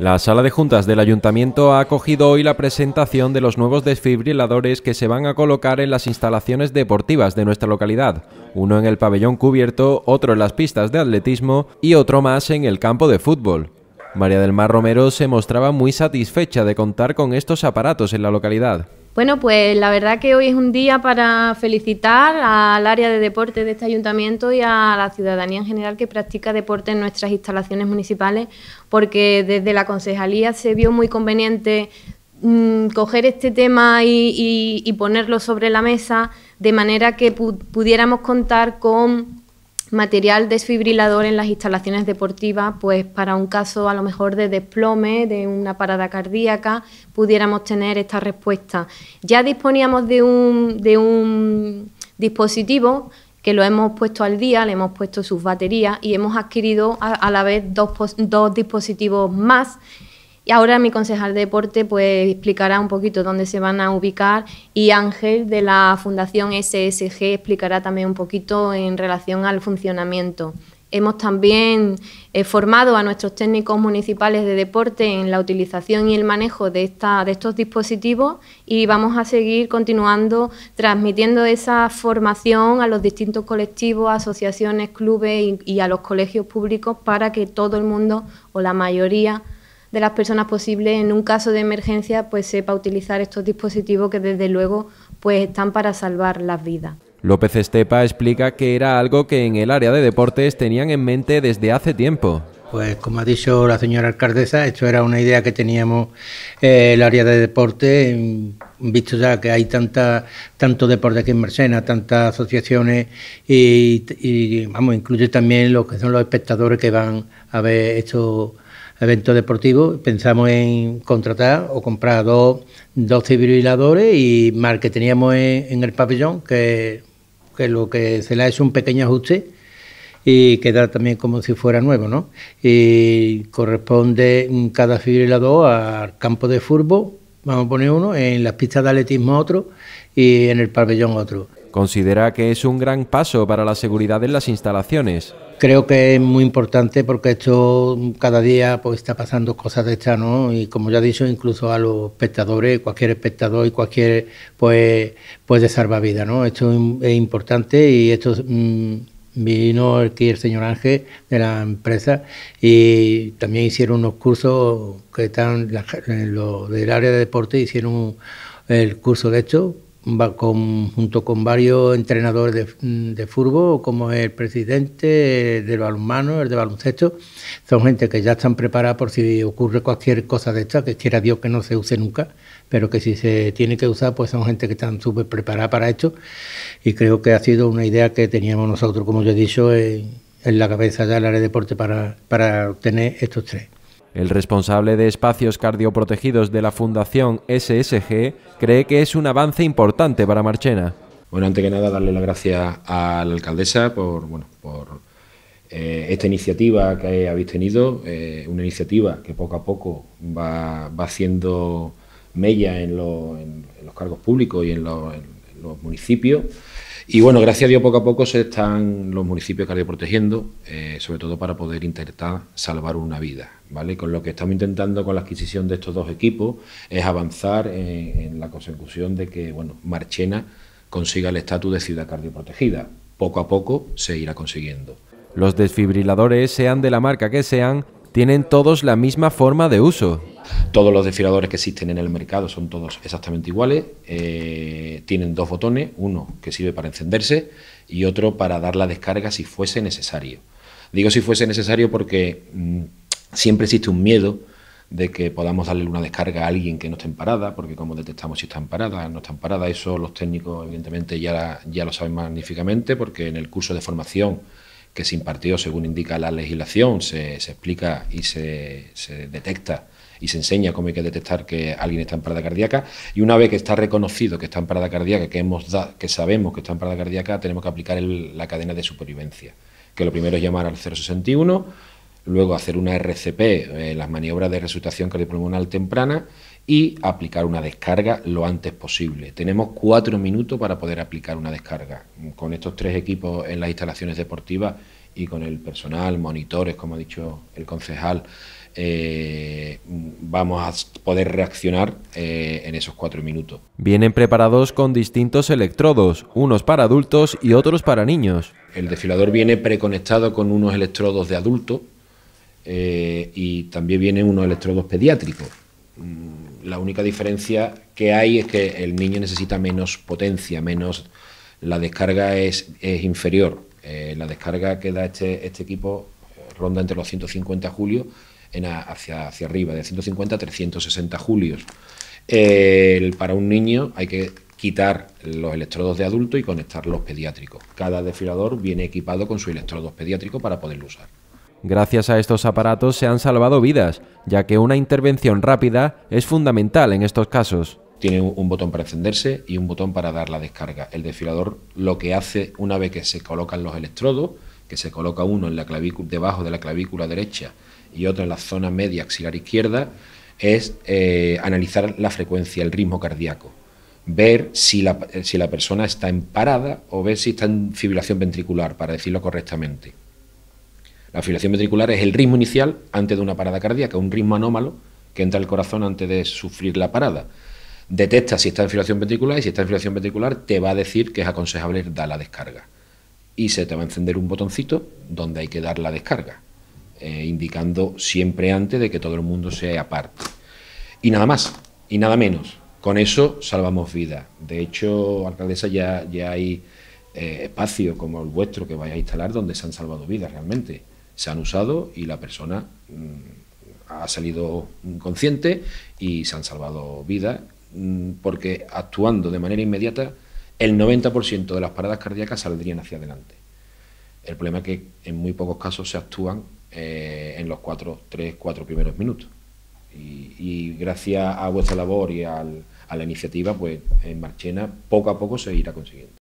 La sala de juntas del ayuntamiento ha acogido hoy la presentación de los nuevos desfibriladores que se van a colocar en las instalaciones deportivas de nuestra localidad, uno en el pabellón cubierto, otro en las pistas de atletismo y otro más en el campo de fútbol. María del Mar Romero se mostraba muy satisfecha de contar con estos aparatos en la localidad. Bueno, pues la verdad que hoy es un día para felicitar al área de deporte de este ayuntamiento y a la ciudadanía en general que practica deporte en nuestras instalaciones municipales, porque desde la concejalía se vio muy conveniente mm, coger este tema y, ponerlo sobre la mesa de manera que pudiéramos contar con material desfibrilador en las instalaciones deportivas, pues para un caso a lo mejor de desplome, de una parada cardíaca, pudiéramos tener esta respuesta. Ya disponíamos de un, de un dispositivo que lo hemos puesto al día, le hemos puesto sus baterías y hemos adquirido a, la vez dos, dos dispositivos más y ahora mi concejal de deporte pues explicará un poquito dónde se van a ubicar y Ángel de la Fundación SSG explicará también un poquito en relación al funcionamiento. Hemos también eh, formado a nuestros técnicos municipales de deporte en la utilización y el manejo de, de estos dispositivos y vamos a seguir continuando transmitiendo esa formación a los distintos colectivos, asociaciones, clubes y a los colegios públicos para que todo el mundo o la mayoría de las personas posibles en un caso de emergencia pues sepa utilizar estos dispositivos que desde luego pues están para salvar las vidas. López Estepa explica que era algo que en el área de deportes tenían en mente desde hace tiempo. Pues como ha dicho la señora alcaldesa, esto era una idea que teníamos eh, el área de deporte, mm, visto ya que hay tanta, tanto deporte aquí en Mercena, tantas asociaciones y, vamos, incluye también ...los que son los espectadores que van a ver estos Evento deportivo pensamos en contratar o comprar dos, dos fibriladores y más que teníamos en, el pabellón, que, que, lo que se le es un pequeño ajuste y queda también como si fuera nuevo, ¿no? Y corresponde cada fibrilador al campo de fútbol, vamos a poner uno, en las pistas de atletismo otro y en el pabellón otro. Considera que es un gran paso para la seguridad en las instalaciones creo que es muy importante porque esto cada día pues está pasando cosas de estas, ¿no? Y como ya he dicho, incluso a los espectadores, cualquier espectador y cualquier pues puede salvar vida, ¿no? Esto es importante y esto mm, vino aquí el señor Ángel de la empresa y también hicieron unos cursos que están lo del área de deporte hicieron el curso de esto va con, junto con varios entrenadores de, fútbol, como el presidente del balonmano, el de baloncesto. Son gente que ya están preparadas por si ocurre cualquier cosa de esta, que quiera Dios que no se use nunca, pero que si se tiene que usar, pues son gente que están súper preparada para esto. Y creo que ha sido una idea que teníamos nosotros, como yo he dicho, en, la cabeza ya del área de deporte para, para obtener estos tres. El responsable de espacios cardioprotegidos de la Fundación SSG cree que es un avance importante para Marchena. Bueno, antes que nada, darle las gracias a la alcaldesa por, bueno, por eh, esta iniciativa que habéis tenido, eh, una iniciativa que poco a poco va, va haciendo mella en, los cargos públicos y en los municipios. Y bueno, gracias a Dios poco a poco se están los municipios cardioprotegiendo, eh, sobre todo para poder intentar salvar una vida. ¿vale? Con lo que estamos intentando con la adquisición de estos dos equipos es avanzar en, la consecución de que bueno, Marchena consiga el estatus de ciudad cardioprotegida. Poco a poco se irá consiguiendo. Los desfibriladores, sean de la marca que sean, tienen todos la misma forma de uso. Todos los desfiladores que existen en el mercado son todos exactamente iguales. Eh, tienen dos botones, uno que sirve para encenderse y otro para dar la descarga si fuese necesario. Digo si fuese necesario porque mm, siempre existe un miedo de que podamos darle una descarga a alguien que no esté en parada, porque como detectamos si está en parada, no está en parada, eso los técnicos evidentemente ya, ya lo saben magníficamente, porque en el curso de formación que se impartió según indica la legislación, se, explica y se, se detecta y se enseña cómo hay que detectar que alguien está en parada cardíaca. Y una vez que está reconocido que está en parada cardíaca, que, hemos que sabemos que está en parada cardíaca, tenemos que aplicar la cadena de supervivencia, que lo primero es llamar al 061, luego hacer una RCP, eh, las maniobras de resucitación cardiopulmonar temprana, y aplicar una descarga lo antes posible. Tenemos cuatro minutos para poder aplicar una descarga. Con estos tres equipos en las instalaciones deportivas y con el personal, monitores, como ha dicho el concejal, eh, vamos a poder reaccionar eh, en esos cuatro minutos. Vienen preparados con distintos electrodos, unos para adultos y otros para niños. El desfilador viene preconectado con unos electrodos de adulto eh, y también vienen unos electrodos pediátricos. Mm, la única diferencia que hay es que el niño necesita menos potencia, menos la descarga es inferior, eh, la descarga que da este, este equipo eh, ronda entre los 150 julios en hacia, hacia arriba, de 150 a 360 julios. para un niño hay que quitar los electrodos de adulto y conectar los pediátricos. Cada desfilador viene equipado con su electrodos pediátrico para poderlo usar. Gracias a estos aparatos se han salvado vidas, ya que una intervención rápida es fundamental en estos casos tiene un botón para encenderse y un botón para dar la descarga. El desfilador lo que hace una vez que se colocan los electrodos, que se coloca uno en la debajo de la clavícula derecha y otro en la zona media axilar izquierda, es eh, analizar la frecuencia, el ritmo cardíaco, ver si la, si la persona está en parada o ver si está en fibrilación ventricular, para decirlo correctamente. La fibrilación ventricular es el ritmo inicial antes de una parada cardíaca, un ritmo anómalo que entra al corazón antes de sufrir la parada detecta si está en filación ventricular y si está en filación ventricular te va a decir que es aconsejable dar la descarga. Y se te va a encender un botoncito donde hay que dar la descarga, eh, indicando siempre antes de que todo el mundo sea aparte. Y nada más, y nada menos. Con eso salvamos vida De hecho, alcaldesa, ya, ya hay eh, espacios como el vuestro que vais a instalar donde se han salvado vidas realmente. Se han usado y la persona mm, ha salido inconsciente... y se han salvado vidas Mm, porque actuando de manera inmediata, el 90% de las paradas cardíacas saldrían hacia adelante. El problema es que en muy pocos casos se actúan eh, en los cuatro 3, 4 primeros minutos. Y, gracias a vuestra labor y a la iniciativa, pues en Marchena poco a poco se irá consiguiendo.